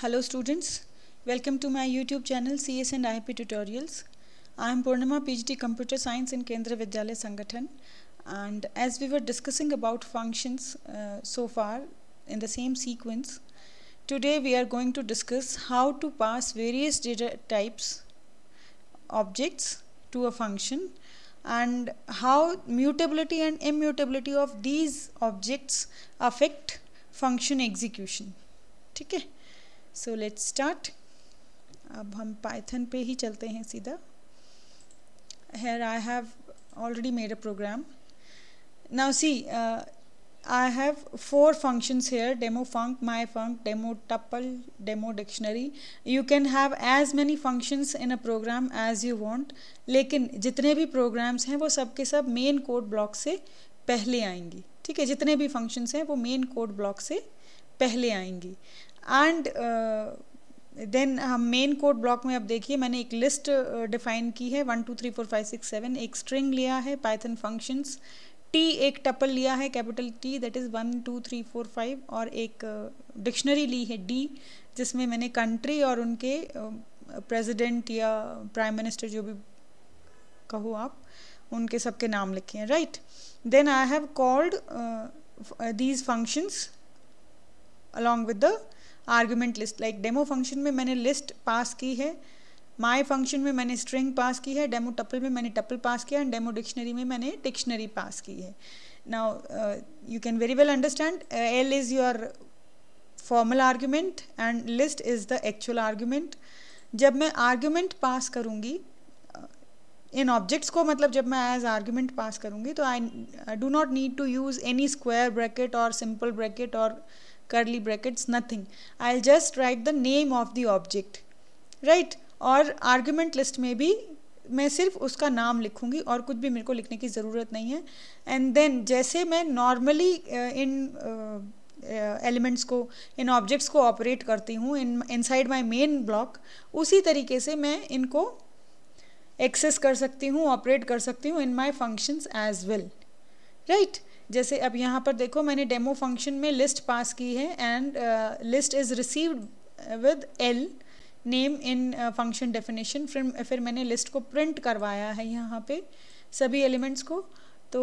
Hello students, welcome to my YouTube channel CS and IP Tutorials. I am Purnima PhD Computer Science in Kendra Vidyalaya Sangathan and as we were discussing about functions uh, so far in the same sequence, today we are going to discuss how to pass various data types objects to a function and how mutability and immutability of these objects affect function execution. ठीक है so let's start अब हम Python पे ही चलते हैं सीधा here I have already made a program now see uh, I have four functions here demo func my func demo tuple demo dictionary you can have as many functions in a program as you want लेकिन जितने भी programs हैं वो सब के सब main code block से पहले आएंगी ठीक है जितने भी functions हैं वो main code block से पहले आएंगी एंड देन uh, हम मेन कोड ब्लॉक में अब देखिए मैंने एक लिस्ट डिफाइन uh, की है one two three four five six seven एक स्ट्रिंग लिया है पाइथन फंक्शंस टी एक टपल लिया है capital T that is one two three four five और एक डिक्शनरी uh, ली है डी जिसमें मैंने कंट्री और उनके प्रेसिडेंट um, या प्राइम मिनिस्टर जो भी कहो आप उनके सबके नाम लिखे हैं right then I have called these functions along with the argument list like demo function में मैंने लिस्ट पास की है माई फंक्शन में मैंने स्ट्रिंग पास की है डेमो टपल में मैंने टपल पास किया एंड डेमो डिक्शनरी में मैंने डिक्शनरी पास की है now you can very well understand L is your formal argument and list is the actual argument जब मैं आर्ग्यूमेंट पास करूँगी इन ऑब्जेक्ट्स को मतलब जब मैं एज आर्ग्यूमेंट पास करूँगी तो I do not need to use any square bracket और सिंपल ब्रैकेट और curly brackets nothing i'll just write the name of the object right और आर्ग्यूमेंट लिस्ट में भी मैं सिर्फ उसका नाम लिखूंगी और कुछ भी मेरे को लिखने की ज़रूरत नहीं है एंड देन जैसे मैं नॉर्मली इन एलिमेंट्स को इन ऑब्जेक्ट्स को ऑपरेट करती हूँ in inside my main block उसी तरीके से मैं इनको एक्सेस कर सकती हूँ ऑपरेट कर सकती हूँ in my functions as well right जैसे अब यहाँ पर देखो मैंने डेमो फंक्शन में लिस्ट पास की है and list is received with L name in function definition फिर फिर मैंने लिस्ट को प्रिंट करवाया है यहाँ पे सभी एलिमेंट्स को तो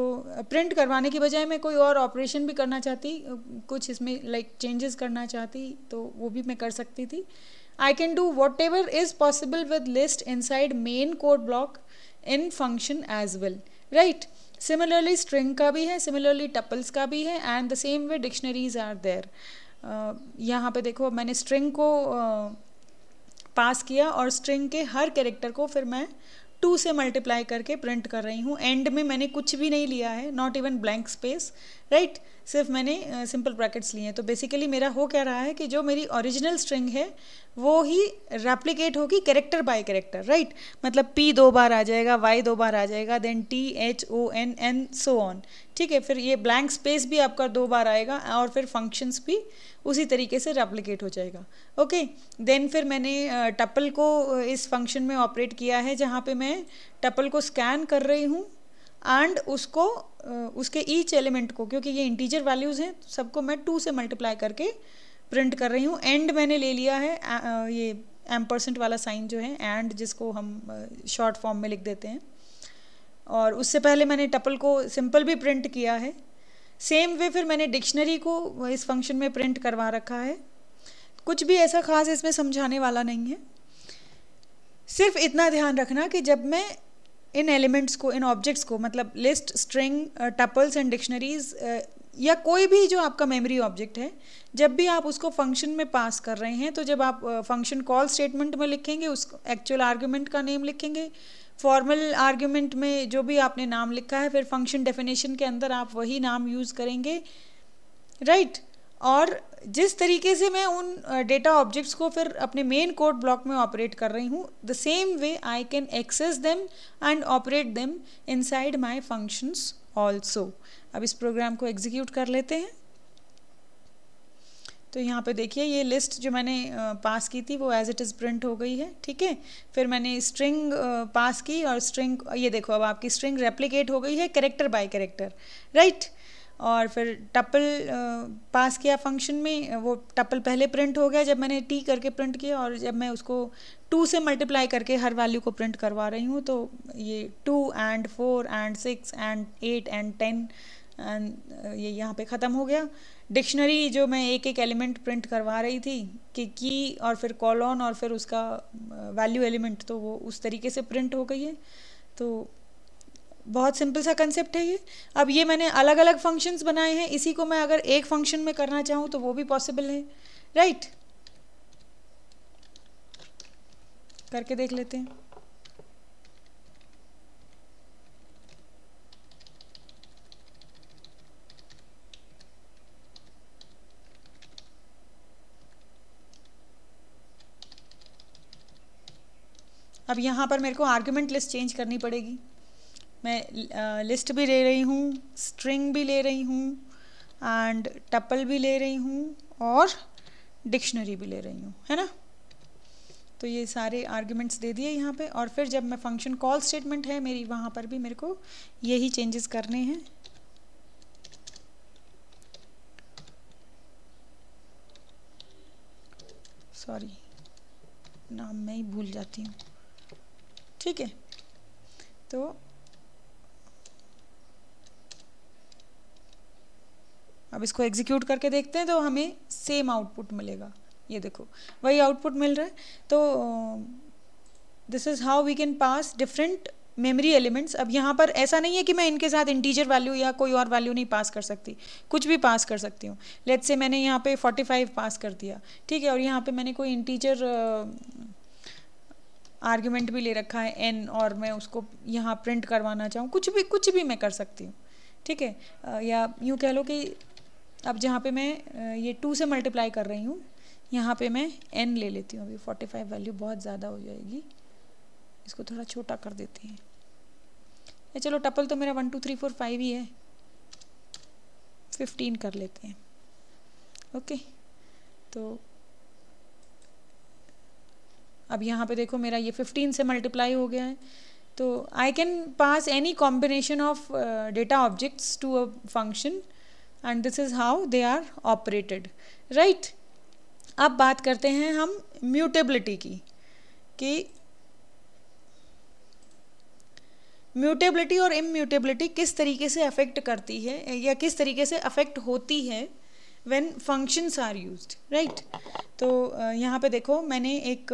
प्रिंट uh, करवाने की बजाय मैं कोई और ऑपरेशन भी करना चाहती uh, कुछ इसमें लाइक like, चेंजेस करना चाहती तो वो भी मैं कर सकती थी I can do whatever is possible with list inside main code block in function as well right similarly string का भी है सिमिलरली टपल्स का भी है and the same way dictionaries are there यहाँ पे देखो मैंने स्ट्रिंग को पास किया और स्ट्रिंग के हर कैरेक्टर को फिर मैं टू से मल्टीप्लाई करके प्रिंट कर रही हूँ एंड में मैंने कुछ भी नहीं लिया है not even blank space right right? सिर्फ मैंने सिंपल ब्रैकेट्स लिए हैं तो बेसिकली मेरा हो क्या रहा है कि जो मेरी ओरिजिनल स्ट्रिंग है वो ही रेप्लिकेट होगी कैरेक्टर बाय कैरेक्टर राइट मतलब पी दो बार आ जाएगा वाई दो बार आ जाएगा then T H O N N so on ठीक है फिर ये ब्लैंक स्पेस भी आपका दो बार आएगा और फिर फंक्शंस भी उसी तरीके से रेप्लिकेट हो जाएगा ओके okay? देन फिर मैंने टपल को इस फंक्शन में ऑपरेट किया है जहाँ पे मैं टपल को स्कैन कर रही हूँ एंड उसको उसके ईच एलिमेंट को क्योंकि ये इंटीजर वैल्यूज़ हैं तो सबको मैं टू से मल्टीप्लाई करके प्रिंट कर रही हूँ एंड मैंने ले लिया है ये एम परसेंट वाला साइन जो है एंड जिसको हम शॉर्ट फॉर्म में लिख देते हैं और उससे पहले मैंने टपल को सिंपल भी प्रिंट किया है सेम वे फिर मैंने डिक्शनरी को इस फंक्शन में प्रिंट करवा रखा है कुछ भी ऐसा खास इसमें समझाने वाला नहीं है सिर्फ इतना ध्यान रखना कि जब मैं इन एलिमेंट्स को इन ऑब्जेक्ट्स को मतलब list string tuples and dictionaries या कोई भी जो आपका मेमोरी ऑब्जेक्ट है जब भी आप उसको फंक्शन में पास कर रहे हैं तो जब आप फंक्शन कॉल स्टेटमेंट में लिखेंगे उस एक्चुअल आर्ग्यूमेंट का नेम लिखेंगे फॉर्मल आर्ग्यूमेंट में जो भी आपने नाम लिखा है फिर फंक्शन डेफिनेशन के अंदर आप वही नाम यूज़ करेंगे राइट right? और जिस तरीके से मैं उन डेटा ऑब्जेक्ट्स को फिर अपने मेन कोड ब्लॉक में ऑपरेट कर रही हूँ the same way I can access them and operate them inside my functions also अब इस प्रोग्राम को एग्जीक्यूट कर लेते हैं तो यहाँ पे देखिए ये लिस्ट जो मैंने पास की थी वो एज इट इज़ प्रिंट हो गई है ठीक है फिर मैंने स्ट्रिंग पास की और स्ट्रिंग ये देखो अब आपकी स्ट्रिंग रेप्लिकेट हो गई है करेक्टर बाय करेक्टर राइट और फिर टपल पास किया फंक्शन में वो टपल पहले प्रिंट हो गया जब मैंने टी करके प्रिंट किया और जब मैं उसको टू से मल्टीप्लाई करके हर वैल्यू को प्रिंट करवा रही हूँ तो ये two and four and six and eight and ten and ये यहाँ पे ख़त्म हो गया डिक्शनरी जो मैं एक एक एलिमेंट प्रिंट करवा रही थी कि की और फिर कॉलॉन और फिर उसका वैल्यू एलिमेंट तो वो उस तरीके से प्रिंट हो गई है तो बहुत सिंपल सा कंसेप्ट है ये अब ये मैंने अलग अलग फंक्शंस बनाए हैं इसी को मैं अगर एक फंक्शन में करना चाहूँ तो वो भी पॉसिबल है राइट right? करके देख लेते हैं अब यहाँ पर मेरे को आर्ग्यूमेंट लिस्ट चेंज करनी पड़ेगी मैं लिस्ट भी ले रही हूँ स्ट्रिंग भी ले रही हूँ एंड टपल भी ले रही हूँ और डिक्शनरी भी ले रही हूँ है ना तो ये सारे आर्ग्यूमेंट्स दे दिए यहाँ पे और फिर जब मैं फंक्शन कॉल स्टेटमेंट है मेरी वहाँ पर भी मेरे को यही चेंजेस करने हैं सॉरी नाम मैं ही भूल जाती हूँ ठीक है तो अब इसको एग्जीक्यूट करके देखते हैं तो हमें सेम आउटपुट मिलेगा ये देखो वही आउटपुट मिल रहा है तो this is how we can pass different memory elements अब यहाँ पर ऐसा नहीं है कि मैं इनके साथ इंटीजर वैल्यू या कोई और वैल्यू नहीं पास कर सकती कुछ भी पास कर सकती हूँ लेट से मैंने यहाँ पे 45 पास कर दिया ठीक है और यहाँ पे मैंने कोई इंटीजर आर्ग्यूमेंट भी ले रखा है एन और मैं उसको यहाँ प्रिंट करवाना चाहूँ कुछ भी कुछ भी मैं कर सकती हूँ ठीक है या यूँ कह लो कि अब जहाँ पे मैं ये टू से मल्टीप्लाई कर रही हूँ यहाँ पे मैं एन ले लेती हूँ अभी फोर्टी फाइव वैल्यू बहुत ज़्यादा हो जाएगी इसको थोड़ा छोटा कर देते हैं या चलो टपल तो मेरा one two three four five ही है फिफ्टीन कर लेते हैं ओके तो अब यहाँ पे देखो मेरा ये फिफ्टीन से मल्टीप्लाई हो गया है तो I can pass any combination of data objects to a function and this is how they are operated right अब बात करते हैं हम म्यूटेबिलिटी की कि म्यूटेबिलिटी और इम्यूटेबिलिटी किस तरीके से अफेक्ट करती है या किस तरीके से अफेक्ट होती है when functions are used right तो यहाँ पे देखो मैंने एक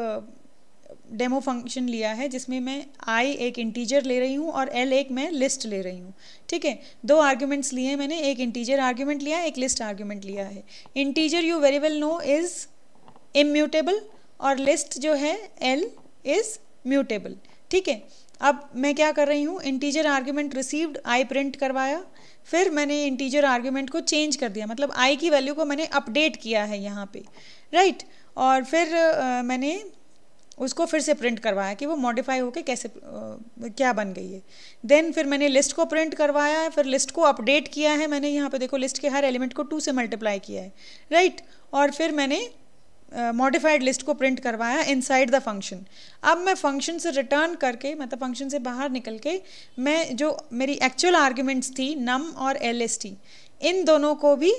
डेमो फंक्शन लिया है जिसमें मैं आई एक इंटीजर ले रही हूँ और एल एक मैं लिस्ट ले रही हूँ ठीक है दो आर्ग्यूमेंट्स लिए हैं मैंने एक इंटीजर आर्ग्यूमेंट लिया एक लिस्ट आर्ग्यूमेंट लिया है integer you very well know is immutable और लिस्ट जो है एल इज़ म्यूटेबल ठीक है अब मैं क्या कर रही हूँ integer argument received I print करवाया फिर मैंने इंटीजर आर्ग्यूमेंट को चेंज कर दिया मतलब आई की वैल्यू को मैंने अपडेट किया है यहाँ पे राइट right? और फिर आ, मैंने उसको फिर से प्रिंट करवाया कि वो मॉडिफाई होके कैसे क्या बन गई है देन फिर मैंने लिस्ट को प्रिंट करवाया है फिर लिस्ट को अपडेट किया है मैंने यहाँ पे देखो लिस्ट के हर एलिमेंट को टू से मल्टीप्लाई किया है राइट right? और फिर मैंने मॉडिफाइड uh, लिस्ट को प्रिंट करवाया इनसाइड द फंक्शन अब मैं फंक्शन से रिटर्न करके मतलब फंक्शन से बाहर निकल के मैं जो मेरी एक्चुअल आर्ग्यूमेंट्स थी नम और एल एस टी इन दोनों को भी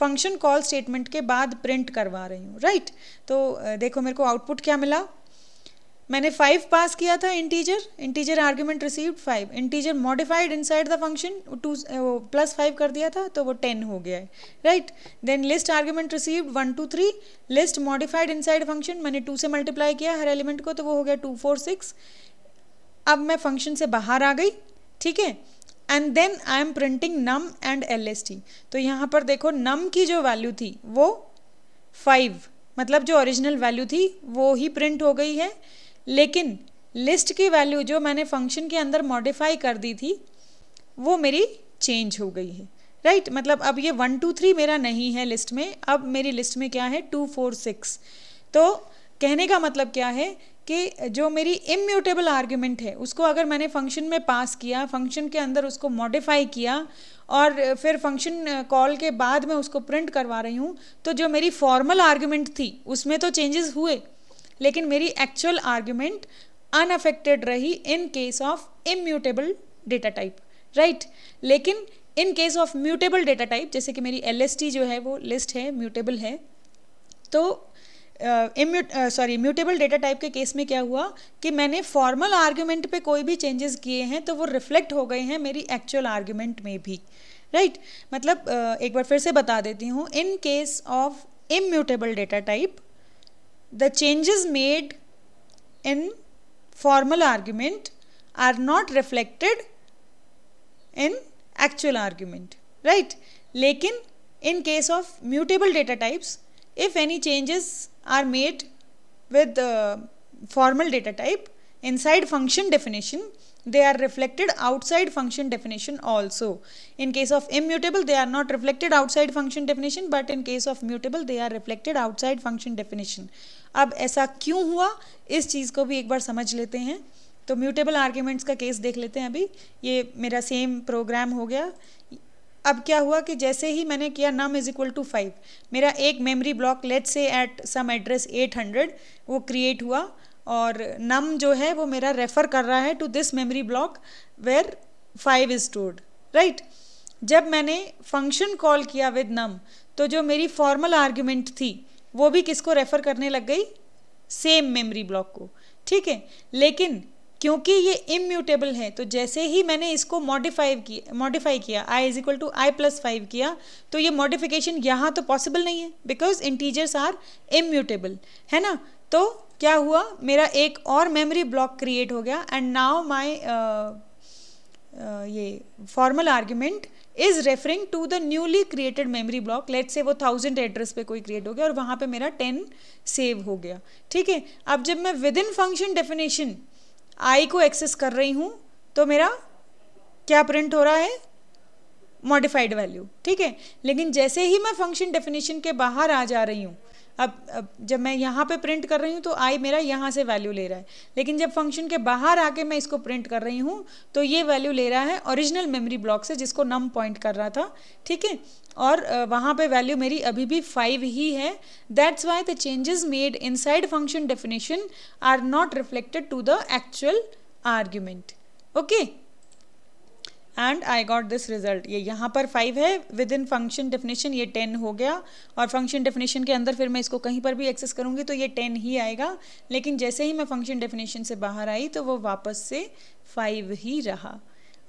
फंक्शन कॉल स्टेटमेंट के बाद प्रिंट करवा रही हूँ राइट right? तो देखो मेरे को आउटपुट क्या मिला मैंने फाइव पास किया था integer integer argument receive five integer modified inside the function two plus five कर दिया था तो वो टेन हो गया है right then list argument receive one two three list modified inside function मैंने टू से मल्टीप्लाई किया हर एलिमेंट को तो वो हो गया टू फोर सिक्स अब मैं फंक्शन से बाहर आ गई ठीक है and then I am printing num and L S T तो यहाँ पर देखो नम की जो वैल्यू थी वो फाइव मतलब जो ओरिजिनल वैल्यू थी वो ही प्रिंट हो गई है लेकिन लिस्ट की वैल्यू जो मैंने फंक्शन के अंदर मॉडिफाई कर दी थी वो मेरी चेंज हो गई है राइट right? मतलब अब ये वन टू थ्री मेरा नहीं है लिस्ट में अब मेरी लिस्ट में क्या है टू फोर सिक्स तो कहने का मतलब क्या है कि जो मेरी इम्यूटेबल आर्ग्यूमेंट है उसको अगर मैंने फंक्शन में पास किया फंक्शन के अंदर उसको मॉडिफाई किया और फिर फंक्शन कॉल के बाद मैं उसको प्रिंट करवा रही हूँ तो जो मेरी फॉर्मल आर्ग्यूमेंट थी उसमें तो चेंजेस हुए लेकिन मेरी एक्चुअल आर्ग्यूमेंट अनअफेक्टेड रही in case of immutable data type right लेकिन in case of mutable data type जैसे कि मेरी एल जो है वो लिस्ट है म्यूटेबल है तो सॉरी म्यूटेबल डेटा टाइप के केस में क्या हुआ कि मैंने फॉर्मल आर्ग्यूमेंट पे कोई भी चेंजेस किए हैं तो वो रिफ्लेक्ट हो गए हैं मेरी एक्चुअल आर्ग्यूमेंट में भी राइट right? मतलब uh, एक बार फिर से बता देती हूँ in case of immutable data type the changes made in formal argument are not reflected in actual argument right lekin in case of mutable data types if any changes are made with the formal data type inside function definition they are reflected outside function definition also in case of immutable they are not reflected outside function definition but in case of mutable they are reflected outside function definition अब ऐसा क्यों हुआ इस चीज़ को भी एक बार समझ लेते हैं तो म्यूटेबल आर्ग्यूमेंट्स का केस देख लेते हैं अभी ये मेरा सेम प्रोग्राम हो गया अब क्या हुआ कि जैसे ही मैंने किया num is equal to five मेरा एक memory block let's say at some address eight hundred वो क्रिएट हुआ और नम जो है वो मेरा रेफ़र कर रहा है to this memory block where five is stored right जब मैंने फंक्शन कॉल किया विद नम तो जो मेरी फॉर्मल आर्ग्यूमेंट थी वो भी किसको रेफ़र करने लग गई सेम मेमोरी ब्लॉक को ठीक है लेकिन क्योंकि ये इम्यूटेबल है तो जैसे ही मैंने इसको मॉडिफाई किया मॉडिफाई किया I is equal to I plus five किया तो ये मॉडिफिकेशन यहाँ तो पॉसिबल नहीं है बिकॉज इंटीजर्स आर इम्यूटेबल है ना तो क्या हुआ मेरा एक और मेमोरी ब्लॉक क्रिएट हो गया एंड नाउ माई ये formal argument is referring to the newly created memory block let's say वो थाउजेंड एड्रेस पे कोई क्रिएट हो गया और वहाँ पे मेरा टेन सेव हो गया ठीक है अब जब मैं within function definition I को एक्सेस कर रही हूँ तो मेरा क्या प्रिंट हो रहा है मॉडिफाइड वैल्यू ठीक है लेकिन जैसे ही मैं फंक्शन डेफिनेशन के बाहर आ जा रही हूँ अब, अब जब मैं यहाँ पे प्रिंट कर रही हूँ तो आई मेरा यहाँ से वैल्यू ले रहा है लेकिन जब फंक्शन के बाहर आके मैं इसको प्रिंट कर रही हूँ तो ये वैल्यू ले रहा है ओरिजिनल मेमोरी ब्लॉक से जिसको नम पॉइंट कर रहा था ठीक है और वहाँ पे वैल्यू मेरी अभी भी फाइव ही है that's why the changes made inside function definition are not reflected to the actual argument okay and I got this result ये यहाँ पर फाइव है विद इन फंक्शन डेफिनेशन ये टेन हो गया और फंक्शन डेफिनेशन के अंदर फिर मैं इसको कहीं पर भी एक्सेस करूँगी तो ये टेन ही आएगा लेकिन जैसे ही मैं फंक्शन डेफिनेशन से बाहर आई तो वो वापस से फाइव ही रहा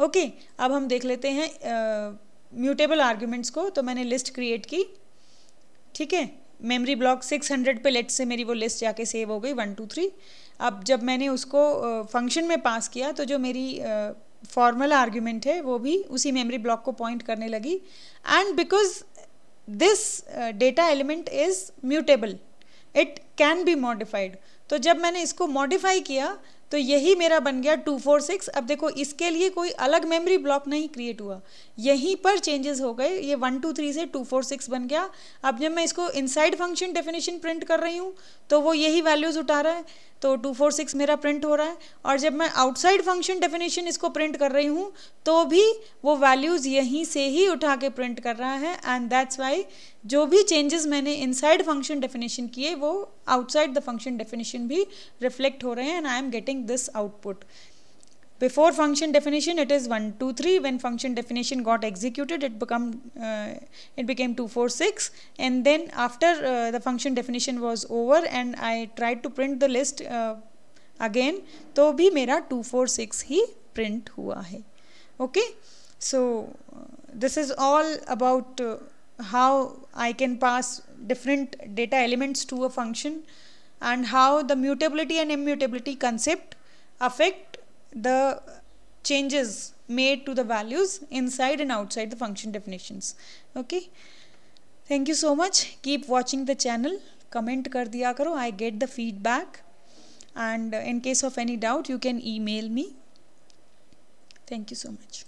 ओके okay, अब हम देख लेते हैं म्यूटेबल uh, आर्ग्यूमेंट्स को तो मैंने लिस्ट क्रिएट की ठीक है मेमोरी ब्लॉक 600 पे लेट से मेरी वो लिस्ट जाके सेव हो गई वन टू थ्री अब जब मैंने उसको फंक्शन uh, में पास किया तो जो मेरी uh, फॉर्मल आर्ग्यूमेंट है वो भी उसी मेमोरी ब्लॉक को पॉइंट करने लगी and because this data element is mutable it can be modified तो जब मैंने इसको मॉडिफाई किया तो यही मेरा बन गया टू फोर सिक्स अब देखो इसके लिए कोई अलग मेमोरी ब्लॉक नहीं क्रिएट हुआ यहीं पर चेंजेस हो गए ये वन टू थ्री से टू फोर सिक्स बन गया अब जब मैं इसको इनसाइड फंक्शन डेफिनेशन प्रिंट कर रही हूँ तो वो यही वैल्यूज़ उठा रहा है तो टू फोर सिक्स मेरा प्रिंट हो रहा है और जब मैं आउटसाइड फंक्शन डेफिनेशन इसको प्रिंट कर रही हूँ तो भी वो वैल्यूज़ यहीं से ही उठा के प्रिंट कर रहा है एंड दैट्स वाई जो भी चेंजेस मैंने इनसाइड फंक्शन डेफिनेशन किए वो आउटसाइड द फंक्शन डेफिनेशन भी रिफ्लेक्ट हो रहे हैं and I am getting this output Before function definition, it is is 1, 2, 3. When function definition got executed, it become uh, it became 6. And then after uh, the function definition was over and I tried to print the list uh, again, तो भी मेरा 6 ही print हुआ है. Okay, so uh, this is all about uh, how I can pass different data elements to a function and how the mutability and immutability concept affect the changes made to the values inside and outside the function definitions okay thank you so much keep watching the channel comment kar diya karo i get the feedback and in case of any doubt you can email me thank you so much